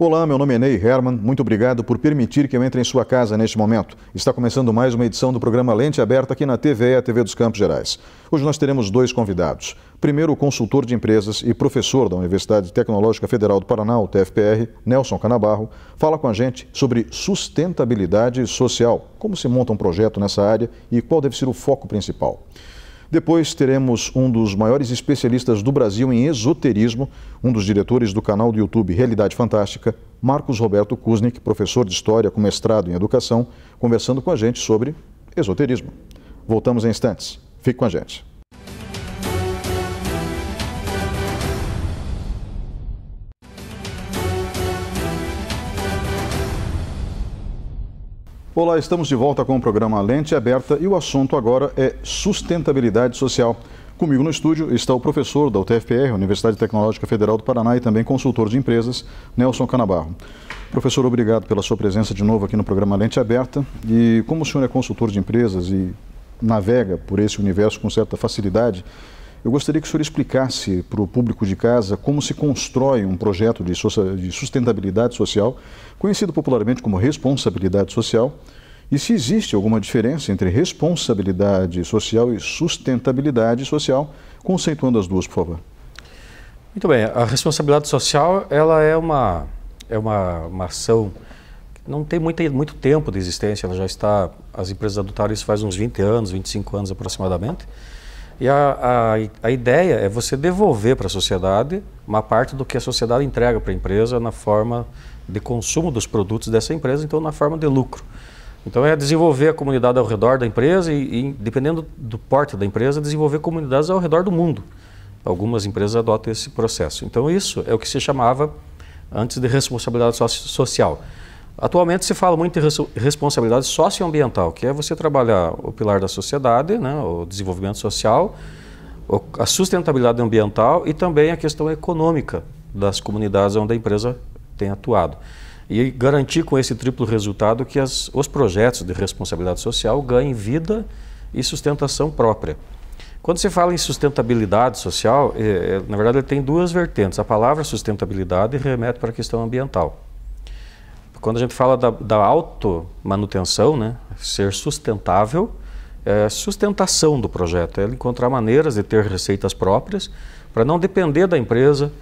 Olá, meu nome é Ney Herman. Muito obrigado por permitir que eu entre em sua casa neste momento. Está começando mais uma edição do programa Lente Aberta aqui na TV, a TV dos Campos Gerais. Hoje nós teremos dois convidados. Primeiro, o consultor de empresas e professor da Universidade Tecnológica Federal do Paraná, o TFPR, Nelson Canabarro, fala com a gente sobre sustentabilidade social, como se monta um projeto nessa área e qual deve ser o foco principal. Depois teremos um dos maiores especialistas do Brasil em esoterismo, um dos diretores do canal do YouTube Realidade Fantástica, Marcos Roberto Kuznik, professor de História com mestrado em Educação, conversando com a gente sobre esoterismo. Voltamos em instantes. Fique com a gente. Olá, estamos de volta com o programa Lente Aberta e o assunto agora é sustentabilidade social. Comigo no estúdio está o professor da UTFPR, Universidade Tecnológica Federal do Paraná e também consultor de empresas, Nelson Canabarro. Professor, obrigado pela sua presença de novo aqui no programa Lente Aberta. E como o senhor é consultor de empresas e navega por esse universo com certa facilidade, eu gostaria que o senhor explicasse para o público de casa como se constrói um projeto de, de sustentabilidade social, conhecido popularmente como responsabilidade social, e se existe alguma diferença entre responsabilidade social e sustentabilidade social, conceituando as duas, por favor. Muito bem, a responsabilidade social ela é uma, é uma, uma ação que não tem muito, muito tempo de existência, ela já está, as empresas adotaram isso faz uns 20 anos, 25 anos aproximadamente, e a, a, a ideia é você devolver para a sociedade uma parte do que a sociedade entrega para a empresa na forma de consumo dos produtos dessa empresa, então na forma de lucro. Então é desenvolver a comunidade ao redor da empresa e, e dependendo do porte da empresa, desenvolver comunidades ao redor do mundo. Algumas empresas adotam esse processo. Então isso é o que se chamava antes de responsabilidade social. Atualmente se fala muito em responsabilidade socioambiental, que é você trabalhar o pilar da sociedade, né, o desenvolvimento social, a sustentabilidade ambiental e também a questão econômica das comunidades onde a empresa tem atuado. E garantir com esse triplo resultado que as, os projetos de responsabilidade social ganhem vida e sustentação própria. Quando se fala em sustentabilidade social, é, é na verdade ele tem duas vertentes. A palavra sustentabilidade remete para a questão ambiental. Quando a gente fala da, da auto-manutenção, né? ser sustentável, é sustentação do projeto, é encontrar maneiras de ter receitas próprias para não depender da empresa,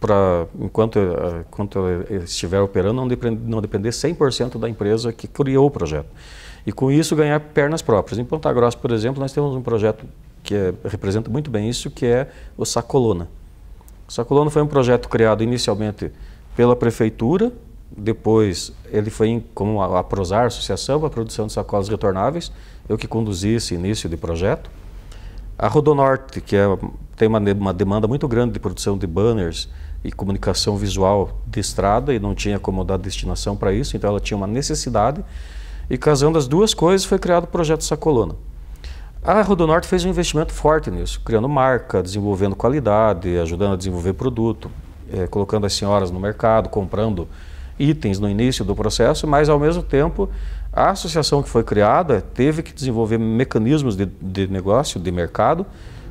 para enquanto, é, enquanto estiver operando, não depender, não depender 100% da empresa que criou o projeto. E com isso ganhar pernas próprias. Em Ponta Grossa, por exemplo, nós temos um projeto que é, representa muito bem isso, que é o Sacolona. O Sacolona foi um projeto criado inicialmente pela prefeitura, depois, ele foi em, com a, a PROSAR, a Associação para a Produção de Sacolas Retornáveis, eu que conduzi esse início de projeto. A Rodonorte, que é, tem uma, uma demanda muito grande de produção de banners e comunicação visual de estrada e não tinha como dar destinação para isso, então ela tinha uma necessidade. E casando as duas coisas, foi criado o projeto Sacolona. A Rodonorte fez um investimento forte nisso, criando marca, desenvolvendo qualidade, ajudando a desenvolver produto, é, colocando as senhoras no mercado, comprando itens no início do processo, mas ao mesmo tempo a associação que foi criada teve que desenvolver mecanismos de, de negócio, de mercado,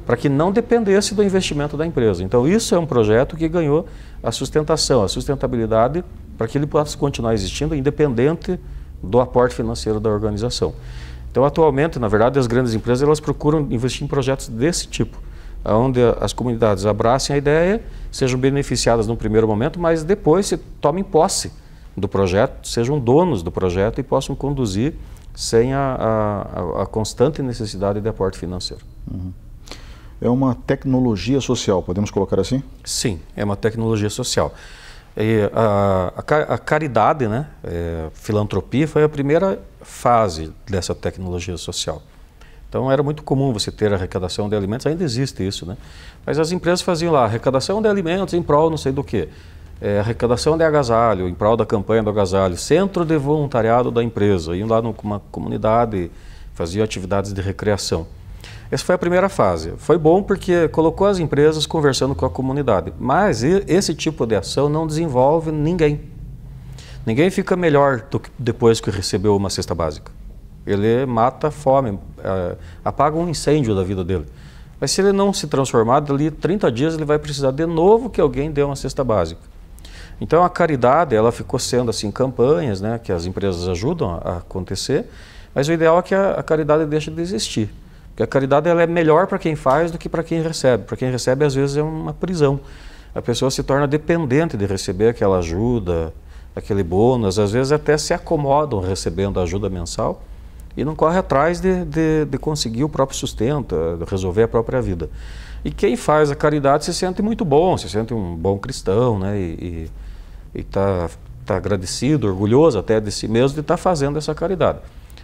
para que não dependesse do investimento da empresa. Então, isso é um projeto que ganhou a sustentação, a sustentabilidade, para que ele possa continuar existindo, independente do aporte financeiro da organização. Então, atualmente, na verdade, as grandes empresas elas procuram investir em projetos desse tipo, onde as comunidades abracem a ideia, sejam beneficiadas no primeiro momento, mas depois se tomem posse do projeto, sejam donos do projeto e possam conduzir sem a, a, a constante necessidade de aporte financeiro. Uhum. É uma tecnologia social, podemos colocar assim? Sim, é uma tecnologia social. E a, a, caridade, né, é, filantropia, foi a primeira fase dessa tecnologia social. Então era muito comum você ter arrecadação de alimentos, ainda existe isso, né? Mas as empresas faziam lá arrecadação de alimentos em prol não sei do que, é, arrecadação de agasalho, em prol da campanha do agasalho, centro de voluntariado da empresa, iam lá numa comunidade, faziam atividades de recreação. Essa foi a primeira fase. Foi bom porque colocou as empresas conversando com a comunidade, mas esse tipo de ação não desenvolve ninguém. Ninguém fica melhor do que depois que recebeu uma cesta básica. Ele mata a fome é, apaga um incêndio da vida dele. Mas se ele não se transformar, dali 30 dias ele vai precisar de novo que alguém dê uma cesta básica. Então a caridade, ela ficou sendo assim campanhas, né, que as empresas ajudam a acontecer, mas o ideal é que a, a caridade deixe de existir. Porque a caridade ela é melhor para quem faz do que para quem recebe. Para quem recebe, às vezes, é uma prisão. A pessoa se torna dependente de receber aquela ajuda, aquele bônus, às vezes até se acomodam recebendo a ajuda mensal e não corre atrás de, de, de conseguir o próprio sustento, eh, resolver a própria vida. E quem faz a caridade se sente muito bom, se sente um bom cristão, né? E está tá agradecido, orgulhoso até de si mesmo de estar tá fazendo essa caridade.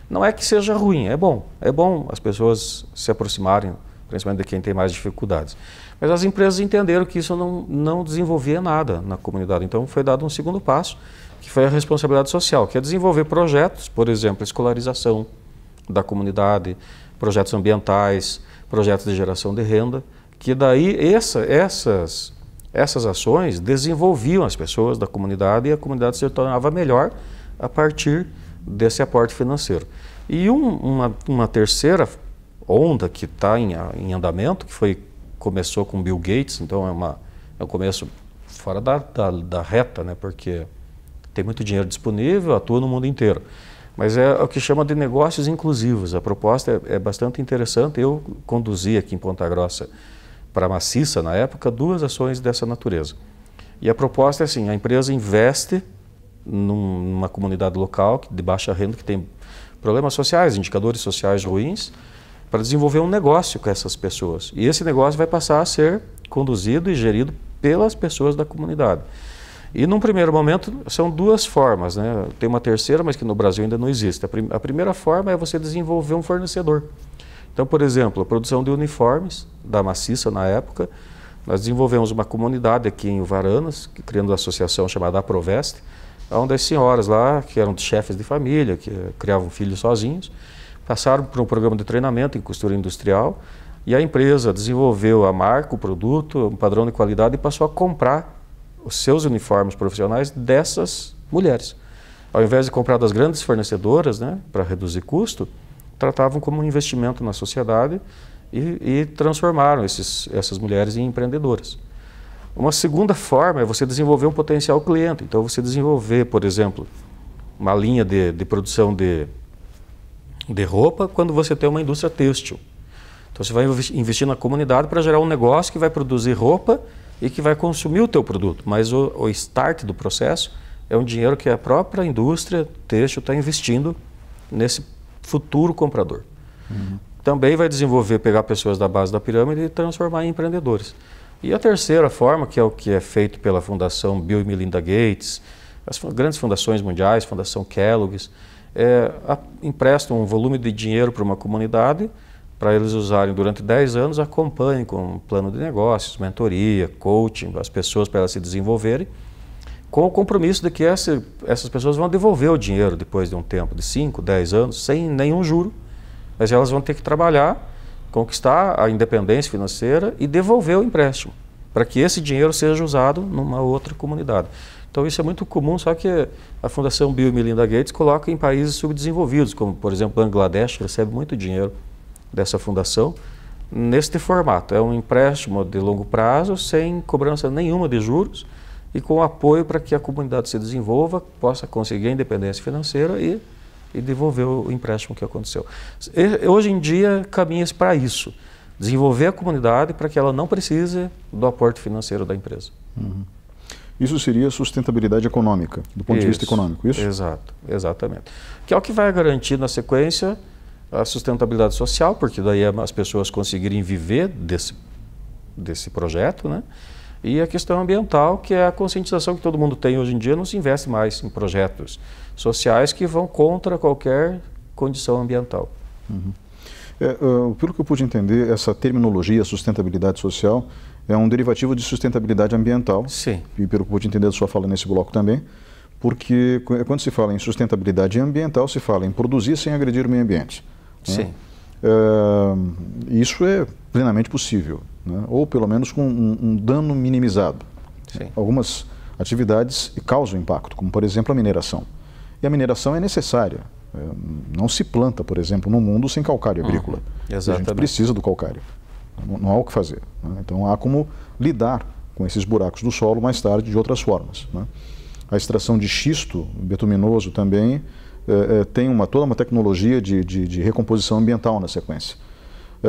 Não é que seja ruim, é bom. É bom as pessoas se aproximarem, principalmente de quem tem mais dificuldades. Mas as empresas entenderam que isso não, não desenvolvia nada na comunidade. Então foi dado um segundo passo, que foi a responsabilidade social, que é desenvolver projetos, por exemplo, escolarização, da comunidade, projetos ambientais, projetos de geração de renda, que daí essa, essas, essas ações desenvolviam as pessoas da comunidade e a comunidade se tornava melhor a partir desse aporte financeiro. E um, uma, uma terceira onda que está em, em andamento, que foi começou com Bill Gates, então é, uma, é um começo fora da, da, da reta, né? porque tem muito dinheiro disponível, atua no mundo inteiro. Mas é o que chama de negócios inclusivos. A proposta é, é bastante interessante. Eu conduzi aqui em Ponta Grossa para Maciça, na época, duas ações dessa natureza. E a proposta é assim, a empresa investe numa comunidade local de baixa renda que tem problemas sociais, indicadores sociais ruins, para desenvolver um negócio com essas pessoas. E esse negócio vai passar a ser conduzido e gerido pelas pessoas da comunidade. E num primeiro momento são duas formas, né? Tem uma terceira, mas que no Brasil ainda não existe. A, prim a primeira forma é você desenvolver um fornecedor. Então, por exemplo, a produção de uniformes da Maciça na época, nós desenvolvemos uma comunidade aqui em Uvaranas, criando uma associação chamada Aproveste, onde as senhoras lá, que eram chefes de família, que criavam filhos sozinhos, passaram por um programa de treinamento em costura industrial e a empresa desenvolveu a marca, o produto, um padrão de qualidade e passou a comprar os seus uniformes profissionais dessas mulheres. Ao invés de comprar das grandes fornecedoras, né, para reduzir custo, tratavam como um investimento na sociedade e, e transformaram esses, essas mulheres em empreendedoras. Uma segunda forma é você desenvolver um potencial cliente. Então, você desenvolver, por exemplo, uma linha de, de produção de, de roupa quando você tem uma indústria têxtil. Então, você vai investir na comunidade para gerar um negócio que vai produzir roupa e que vai consumir o teu produto. Mas o, o start do processo é um dinheiro que a própria indústria têxtil está investindo nesse futuro comprador. Uhum. Também vai desenvolver, pegar pessoas da base da pirâmide e transformar em empreendedores. E a terceira forma, que é o que é feito pela Fundação Bill e Melinda Gates, as grandes fundações mundiais, Fundação Kellogg's, é, a, emprestam um volume de dinheiro para uma comunidade para eles usarem durante 10 anos, acompanhem com um plano de negócios, mentoria, coaching, as pessoas para elas se desenvolverem, com o compromisso de que essa, essas pessoas vão devolver o dinheiro depois de um tempo, de 5, 10 anos, sem nenhum juro, mas elas vão ter que trabalhar, conquistar a independência financeira e devolver o empréstimo, para que esse dinheiro seja usado numa outra comunidade. Então isso é muito comum, só que a Fundação Bill e Melinda Gates coloca em países subdesenvolvidos, como por exemplo Bangladesh, que recebe muito dinheiro dessa fundação neste formato. É um empréstimo de longo prazo, sem cobrança nenhuma de juros e com apoio para que a comunidade se desenvolva, possa conseguir a independência financeira e, e devolver o empréstimo que aconteceu. E, hoje em dia, caminha-se para isso. Desenvolver a comunidade para que ela não precise do aporte financeiro da empresa. Uhum. Isso seria sustentabilidade econômica, do ponto isso, de vista econômico, isso? Exato, exatamente. Que é o que vai garantir na sequência a sustentabilidade social, porque daí as pessoas conseguirem viver desse, desse projeto, né? E a questão ambiental, que é a conscientização que todo mundo tem hoje em dia, não se investe mais em projetos sociais que vão contra qualquer condição ambiental. Uhum. É, é pelo que eu pude entender, essa terminologia sustentabilidade social é um derivativo de sustentabilidade ambiental. Sim. E pelo que eu pude entender da sua fala nesse bloco também, porque é, quando se fala em sustentabilidade ambiental, se fala em produzir sem agredir o meio ambiente. Sim. Né? Uh, isso é plenamente possível, né? ou pelo menos com um, um dano minimizado. Sim. Algumas atividades causam impacto, como por exemplo a mineração. E a mineração é necessária. É, não se planta, por exemplo, no mundo sem calcário uhum. agrícola. Uhum. A gente precisa do calcário. Não há o que fazer. Né? Então há como lidar com esses buracos do solo mais tarde de outras formas. Né? A extração de xisto betuminoso também é, é, tem uma, toda uma tecnologia de, de, de recomposição ambiental na sequência. É,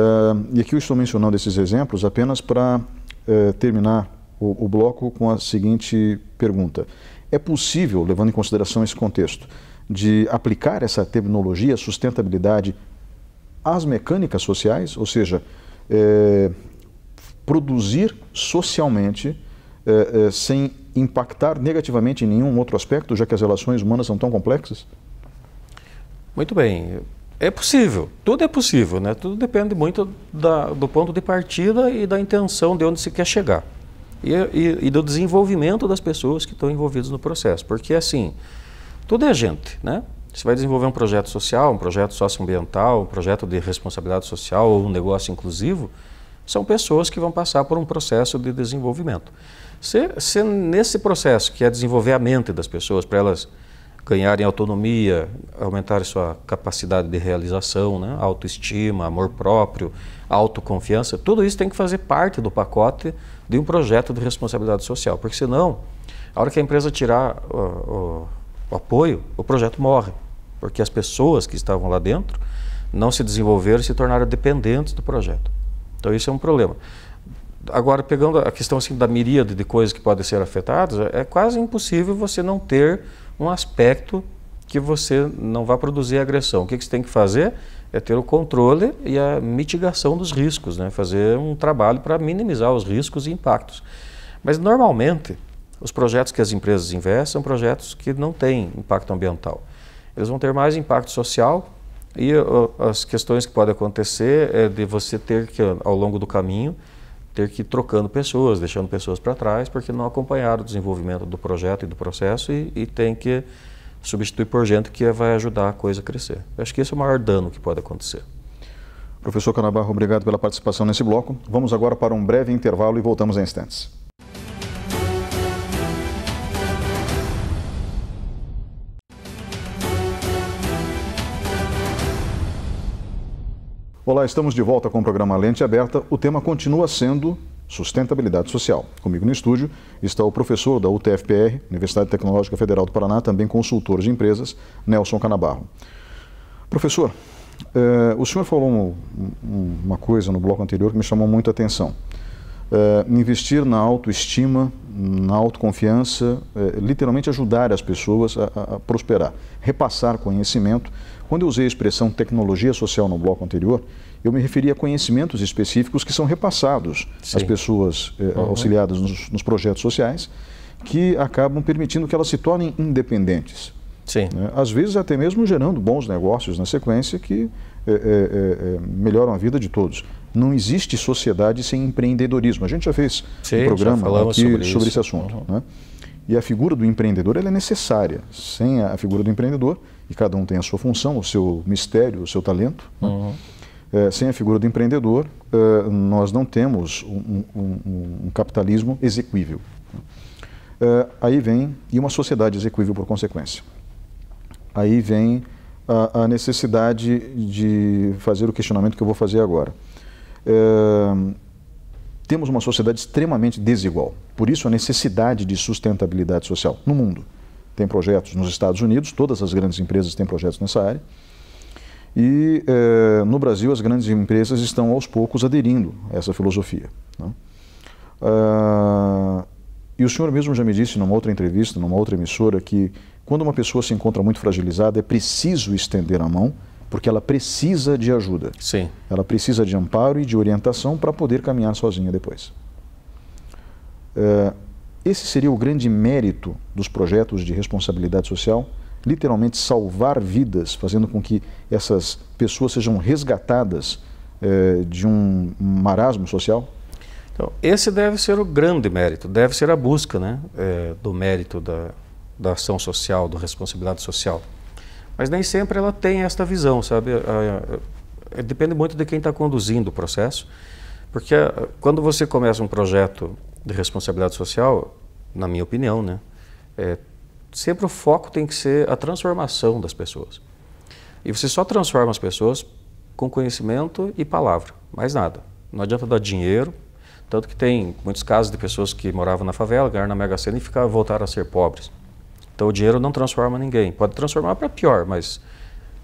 e aqui eu estou mencionando esses exemplos apenas para é, terminar o, o bloco com a seguinte pergunta. É possível, levando em consideração esse contexto, de aplicar essa tecnologia sustentabilidade às mecânicas sociais, ou seja, é, produzir socialmente é, é, sem impactar negativamente em nenhum outro aspecto, já que as relações humanas são tão complexas? Muito bem. É possível, tudo é possível, né? Tudo depende muito da, do ponto de partida e da intenção de onde se quer chegar. E, e, e, do desenvolvimento das pessoas que estão envolvidas no processo. Porque, assim, tudo é gente, né? Você vai desenvolver um projeto social, um projeto socioambiental, um projeto de responsabilidade social ou um negócio inclusivo, são pessoas que vão passar por um processo de desenvolvimento. Se, se nesse processo, que é desenvolver a mente das pessoas, para elas ganharem autonomia, aumentarem sua capacidade de realização, né? autoestima, amor próprio, autoconfiança, tudo isso tem que fazer parte do pacote de um projeto de responsabilidade social, porque senão, a hora que a empresa tirar o, o, o apoio, o projeto morre, porque as pessoas que estavam lá dentro não se desenvolveram e se tornaram dependentes do projeto. Então isso é um problema. Agora, pegando a questão assim, da miríade de coisas que podem ser afetadas, é quase impossível você não ter um aspecto que você não vai produzir agressão. O que, que você tem que fazer? É ter o controle e a mitigação dos riscos, né? fazer um trabalho para minimizar os riscos e impactos. Mas, normalmente, os projetos que as empresas investem são projetos que não têm impacto ambiental. Eles vão ter mais impacto social e uh, as questões que podem acontecer é de você ter que, ao longo do caminho, ter que ir trocando pessoas, deixando pessoas para trás, porque não acompanharam o desenvolvimento do projeto e do processo e, e tem que substituir por gente que vai ajudar a coisa a crescer. Eu acho que esse é o maior dano que pode acontecer. Professor Canabarro, obrigado pela participação nesse bloco. Vamos agora para um breve intervalo e voltamos em instantes. Olá, estamos de volta com o programa Lente Aberta. O tema continua sendo sustentabilidade social. Comigo no estúdio está o professor da UTFPR, Universidade Tecnológica Federal do Paraná, também consultor de empresas, Nelson Canabarro. Professor, eh, o senhor falou um, um, uma coisa no bloco anterior que me chamou muito atenção. Eh, investir na autoestima, na autoconfiança, eh, literalmente ajudar as pessoas a, a prosperar, repassar conhecimento quando eu usei a expressão tecnologia social no bloco anterior, eu me referi a conhecimentos específicos que são repassados Sim. às pessoas eh, uhum. auxiliadas nos, nos, projetos sociais, que acabam permitindo que elas se tornem independentes. Sim. Né? Às vezes até mesmo gerando bons negócios na sequência que eh, eh, eh, melhoram a vida de todos. Não existe sociedade sem empreendedorismo. A gente já fez Sim, um programa aqui sobre, sobre esse assunto. Uhum. Né? E a figura do empreendedor é necessária. Sem a figura do empreendedor, e cada um tem a sua função, o seu mistério, o seu talento. Uhum. Né? É, sem a figura do empreendedor, é, nós não temos um, um, um capitalismo exequível. É, aí vem, e uma sociedade exequível por consequência. Aí vem a, a necessidade de fazer o questionamento que eu vou fazer agora. É, temos uma sociedade extremamente desigual, por isso a necessidade de sustentabilidade social no mundo tem projetos nos Estados Unidos, todas as grandes empresas têm projetos nessa área. E eh, no Brasil, as grandes empresas estão aos poucos aderindo a essa filosofia. Né? Ah, e o senhor mesmo já me disse numa outra entrevista, numa outra emissora, que quando uma pessoa se encontra muito fragilizada, é preciso estender a mão, porque ela precisa de ajuda. Sim. Ela precisa de amparo e de orientação para poder caminhar sozinha depois. Eh, esse seria o grande mérito dos projetos de responsabilidade social, literalmente salvar vidas, fazendo com que essas pessoas sejam resgatadas eh, de um marasmo social? Então, esse deve ser o grande mérito, deve ser a busca né, eh, do mérito da, da ação social, da responsabilidade social. Mas nem sempre ela tem esta visão, sabe? Eh, depende muito de quem está conduzindo o processo, porque quando você começa um projeto de responsabilidade social, na minha opinião, né? É, sempre o foco tem que ser a transformação das pessoas. E você só transforma as pessoas com conhecimento e palavra, mais nada. Não adianta dar dinheiro, tanto que tem muitos casos de pessoas que moravam na favela, ganharam na Mega Sena e ficaram, voltaram a ser pobres. Então o dinheiro não transforma ninguém. Pode transformar para pior, mas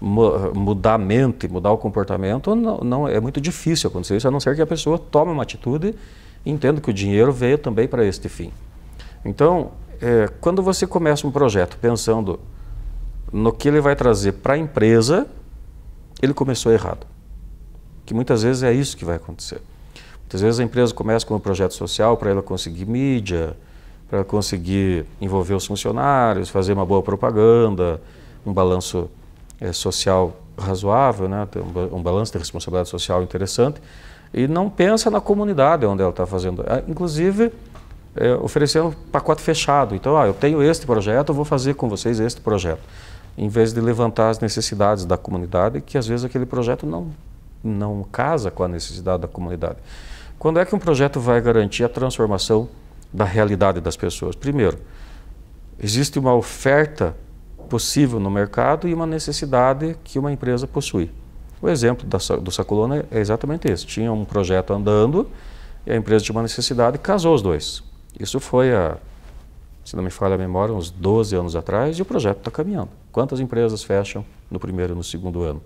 mudar a mente, mudar o comportamento, não, não, é muito difícil acontecer isso, a não ser que a pessoa tome uma atitude entendo que o dinheiro veio também para este fim. Então, é, quando você começa um projeto pensando no que ele vai trazer para a empresa, ele começou errado. Que muitas vezes é isso que vai acontecer. Muitas vezes a empresa começa com um projeto social para ela conseguir mídia, para conseguir envolver os funcionários, fazer uma boa propaganda, um balanço é, social razoável, né? um balanço de responsabilidade social interessante e não pensa na comunidade onde ela está fazendo. Ah, inclusive, é, oferecendo pacote fechado. Então, ah, eu tenho este projeto, eu vou fazer com vocês este projeto. Em vez de levantar as necessidades da comunidade, que às vezes aquele projeto não, não casa com a necessidade da comunidade. Quando é que um projeto vai garantir a transformação da realidade das pessoas? Primeiro, existe uma oferta possível no mercado e uma necessidade que uma empresa possui. O exemplo da, do Sacolona é exatamente esse. Tinha um projeto andando e a empresa tinha uma necessidade e casou os dois. Isso foi, a, se não me falha a memória, uns 12 anos atrás e o projeto está caminhando. Quantas empresas fecham no primeiro e no segundo ano?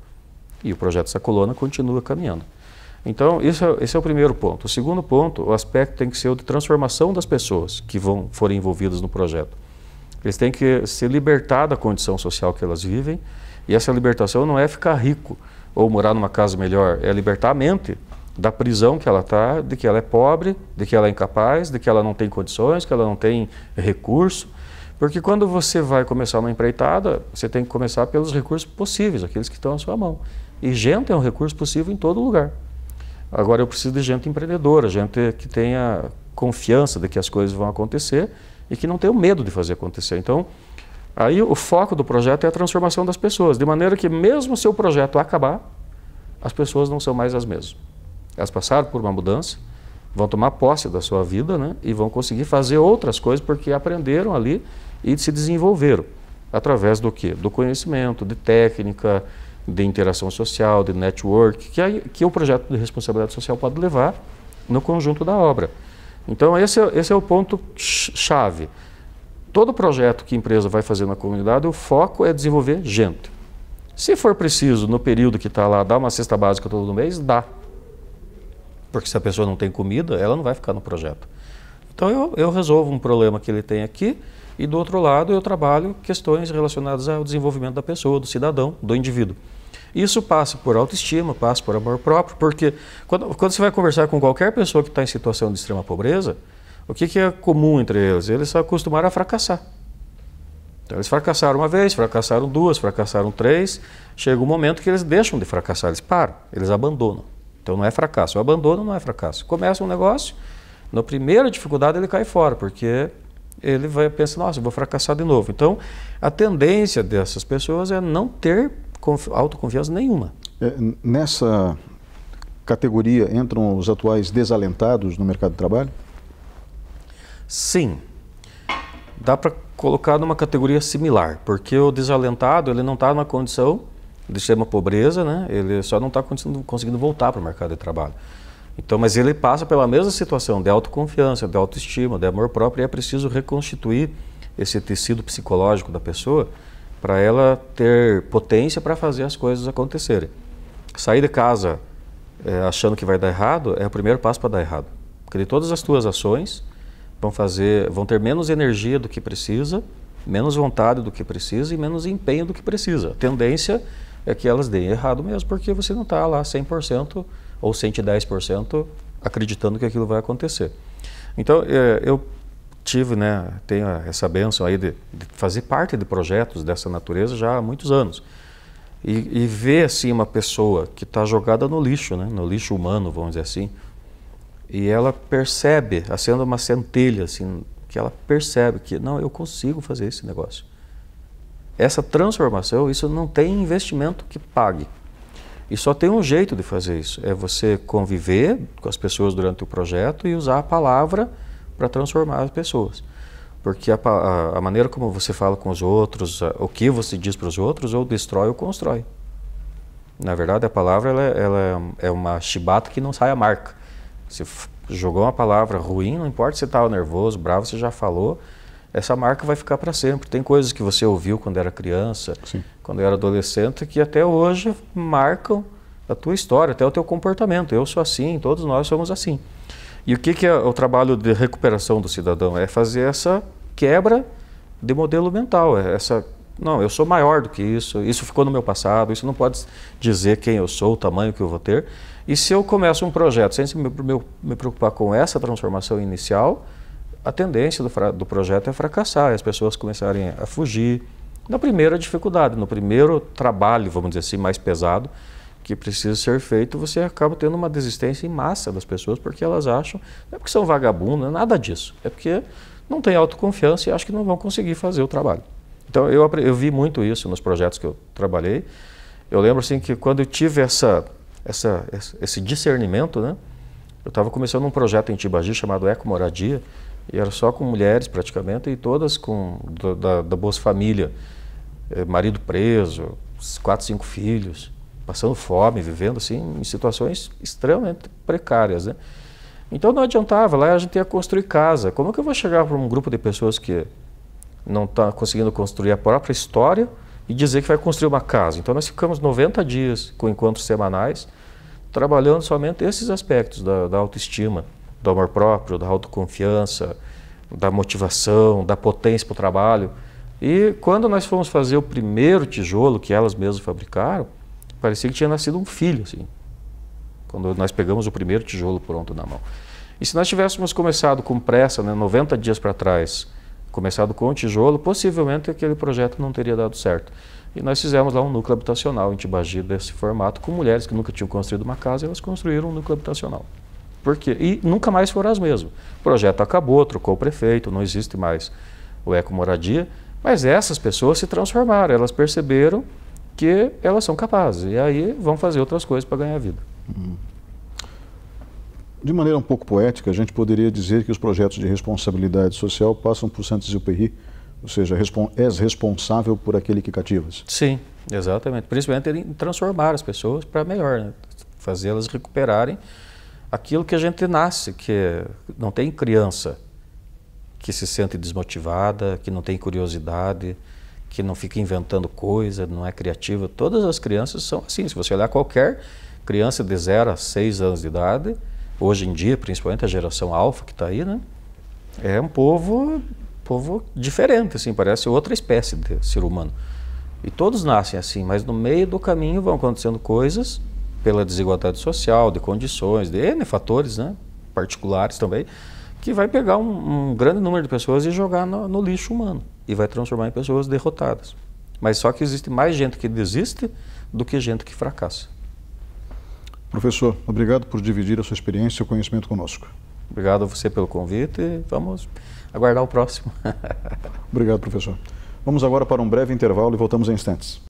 E o projeto Sacolona continua caminhando. Então, é, esse é o primeiro ponto. O segundo ponto, o aspecto tem que ser o de transformação das pessoas que vão forem envolvidas no projeto. Eles têm que se libertar da condição social que elas vivem e essa libertação não é ficar rico, ou morar numa casa melhor, é libertar a mente da prisão que ela está, de que ela é pobre, de que ela é incapaz, de que ela não tem condições, que ela não tem recurso. Porque quando você vai começar uma empreitada, você tem que começar pelos recursos possíveis, aqueles que estão à sua mão. E gente é um recurso possível em todo lugar. Agora eu preciso de gente empreendedora, gente que tenha confiança de que as coisas vão acontecer e que não tenha medo de fazer acontecer. Então, Aí o foco do projeto é a transformação das pessoas, de maneira que mesmo se o projeto acabar, as pessoas não são mais as mesmas. Elas passaram por uma mudança, vão tomar posse da sua vida né, e vão conseguir fazer outras coisas porque aprenderam ali e se desenvolveram através do que? Do conhecimento, de técnica, de interação social, de network, que, é, que o projeto de responsabilidade social pode levar no conjunto da obra. Então esse, é, esse é o ponto chave. Todo projeto que a empresa vai fazer na comunidade, o foco é desenvolver gente. Se for preciso, no período que está lá, dar uma cesta básica todo mês, dá. Porque se a pessoa não tem comida, ela não vai ficar no projeto. Então eu, eu resolvo um problema que ele tem aqui e do outro lado eu trabalho questões relacionadas ao desenvolvimento da pessoa, do cidadão, do indivíduo. Isso passa por autoestima, passa por amor próprio, porque quando, quando você vai conversar com qualquer pessoa que está em situação de extrema pobreza, o que, que é comum entre eles? Eles se acostumaram a fracassar. Então eles fracassaram uma vez, fracassaram duas, fracassaram três. Chega um momento que eles deixam de fracassar, eles param, eles abandonam. Então não é fracasso. O abandono não é fracasso. Começa um negócio, na primeira dificuldade ele cai fora, porque ele vai pensa, nossa, vou fracassar de novo. Então a tendência dessas pessoas é não ter autoconfiança nenhuma. É, nessa categoria entram os atuais desalentados no mercado de trabalho? Sim, dá para colocar numa categoria similar, porque o desalentado ele não está numa condição de extrema pobreza, né? ele só não está conseguindo voltar para o mercado de trabalho. Então, mas ele passa pela mesma situação de autoconfiança, de autoestima, de amor próprio, e é preciso reconstituir esse tecido psicológico da pessoa para ela ter potência para fazer as coisas acontecerem. Sair de casa é, achando que vai dar errado é o primeiro passo para dar errado. Porque de todas as tuas ações, vão fazer, vão ter menos energia do que precisa, menos vontade do que precisa e menos empenho do que precisa. A tendência é que elas deem errado mesmo, porque você não está lá 100% ou 110% acreditando que aquilo vai acontecer. Então, é, eu tive, né, tenho essa benção aí de, de, fazer parte de projetos dessa natureza já há muitos anos. E, e ver, assim, uma pessoa que está jogada no lixo, né, no lixo humano, vamos dizer assim, e ela percebe, tá sendo uma centelha, assim, que ela percebe que, não, eu consigo fazer esse negócio. Essa transformação, isso não tem investimento que pague. E só tem um jeito de fazer isso: é você conviver com as pessoas durante o projeto e usar a palavra para transformar as pessoas. Porque a, a, a, maneira como você fala com os outros, a, o que você diz para os outros, ou destrói ou constrói. Na verdade, a palavra ela, é, ela é, é uma chibata que não sai a marca. Você jogou uma palavra ruim, não importa se você estava tá nervoso, bravo, você já falou, essa marca vai ficar para sempre. Tem coisas que você ouviu quando era criança, Sim. quando era adolescente, que até hoje marcam a tua história, até o teu comportamento. Eu sou assim, todos nós somos assim. E o que, que é o trabalho de recuperação do cidadão? É fazer essa quebra de modelo mental, é essa não, eu sou maior do que isso, isso ficou no meu passado, isso não pode dizer quem eu sou, o tamanho que eu vou ter. E se eu começo um projeto sem me, me, preocupar com essa transformação inicial, a tendência do, do projeto é fracassar, as pessoas começarem a fugir na primeira dificuldade, no primeiro trabalho, vamos dizer assim, mais pesado, que precisa ser feito, você acaba tendo uma desistência em massa das pessoas, porque elas acham, não é porque são vagabundas, é nada disso, é porque não têm autoconfiança e acham que não vão conseguir fazer o trabalho. Então, eu, eu vi muito isso nos projetos que eu trabalhei. Eu lembro assim que quando eu tive essa essa, esse discernimento, né? Eu estava começando um projeto em Tibagi chamado Eco Moradia, e era só com mulheres praticamente, e todas com da, da Bolsa Família. É, marido preso, quatro, cinco filhos, passando fome, vivendo assim em situações extremamente precárias, né? Então não adiantava, lá a gente ia construir casa. Como é que eu vou chegar para um grupo de pessoas que não está conseguindo construir a própria história e dizer que vai construir uma casa. Então nós ficamos 90 dias com encontros semanais, trabalhando somente esses aspectos da, da autoestima, do amor próprio, da autoconfiança, da motivação, da potência para o trabalho. E quando nós fomos fazer o primeiro tijolo que elas mesmas fabricaram, parecia que tinha nascido um filho, assim. Quando nós pegamos o primeiro tijolo pronto na mão. E se nós tivéssemos começado com pressa, né, 90 dias para trás, começado com tijolo, possivelmente aquele projeto não teria dado certo. E nós fizemos lá um núcleo habitacional em Tibagi desse formato, com mulheres que nunca tinham construído uma casa, elas construíram um núcleo habitacional. Por quê? E nunca mais foram as mesmas. O projeto acabou, trocou o prefeito, não existe mais o Eco Moradia, mas essas pessoas se transformaram, elas perceberam que elas são capazes, e aí vão fazer outras coisas para ganhar vida. Uhum de maneira um pouco poética, a gente poderia dizer que os projetos de responsabilidade social passam por o Perri, ou seja, respon és responsável por aquele que cativas. Sim, exatamente. Principalmente em transformar as pessoas para melhor, né? fazê-las recuperarem aquilo que a gente nasce, que é, não tem criança que se sente desmotivada, que não tem curiosidade, que não fica inventando coisa, não é criativa. Todas as crianças são assim. Se você olhar qualquer criança de 0 a 6 anos de idade, hoje em dia, principalmente a geração alfa que está aí, né? É um povo, povo diferente, assim, parece outra espécie de ser humano. E todos nascem assim, mas no meio do caminho vão acontecendo coisas pela desigualdade social, de condições, de N fatores, né? Particulares também, que vai pegar um, um grande número de pessoas e jogar no, no lixo humano e vai transformar em pessoas derrotadas. Mas só que existe mais gente que desiste do que gente que fracassa. Professor, obrigado por dividir a sua experiência e o conhecimento conosco. Obrigado a você pelo convite e vamos aguardar o próximo. obrigado, professor. Vamos agora para um breve intervalo e voltamos em instantes.